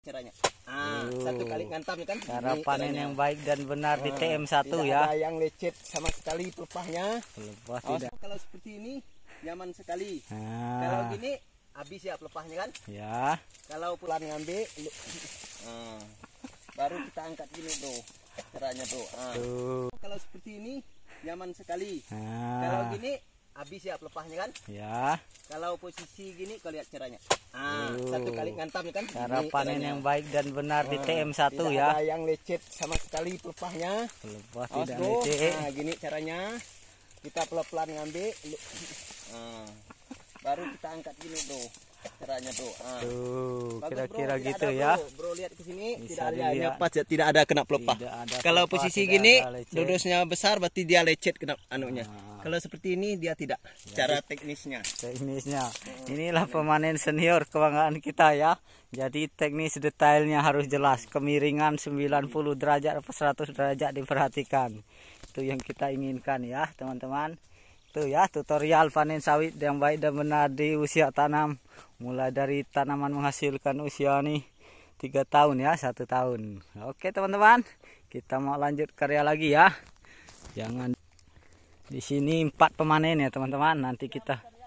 caranya ah, uh, satu kali oh, ngantam ya kan cara panen yang baik dan benar nah, di ah, TM1 ya ada yang lecet sama sekali pelepahnya pelepah oh, tidak kalau seperti ini nyaman sekali ah. kalau gini habis ya pelepahnya kan ya kalau pulang ngambil nah, baru kita angkat gini ah. tuh caranya tuh ah. kalau seperti ini nyaman sekali kalau gini habis ya pelepahnya kan ya kalau posisi gini kau lihat caranya ah uh, satu kali ngantamnya kan cara gini, panen caranya. yang baik dan benar nah, di ah, TM1 ya ada yang lecet sama sekali pelepahnya pelepah Awas tidak lecet nah gini caranya kita pelan-pelan ngambil nah, baru kita angkat gini tuh caranya doa. Ah. Tuh, kira-kira gitu ada, ya. Bro, bro lihat ke sini tidak ada nyepat ya, tidak ada kena pelepah. Kalau posisi gini dodosnya besar berarti dia lecet kena anunya. Nah. Kalau seperti ini dia tidak. Ya, Cara teknisnya. Teknisnya. Hmm. Inilah pemanen senior kebanggaan kita ya. Jadi teknis detailnya harus jelas. Kemiringan 90 derajat atau 100 derajat diperhatikan. Itu yang kita inginkan ya, teman-teman. Tuh ya tutorial panen sawit yang baik dan benar di usia tanam. Mulai dari tanaman menghasilkan usia nih tiga tahun ya satu tahun. Oke teman-teman kita mau lanjut karya lagi ya. Jangan di sini empat pemanen ya teman-teman. Nanti kita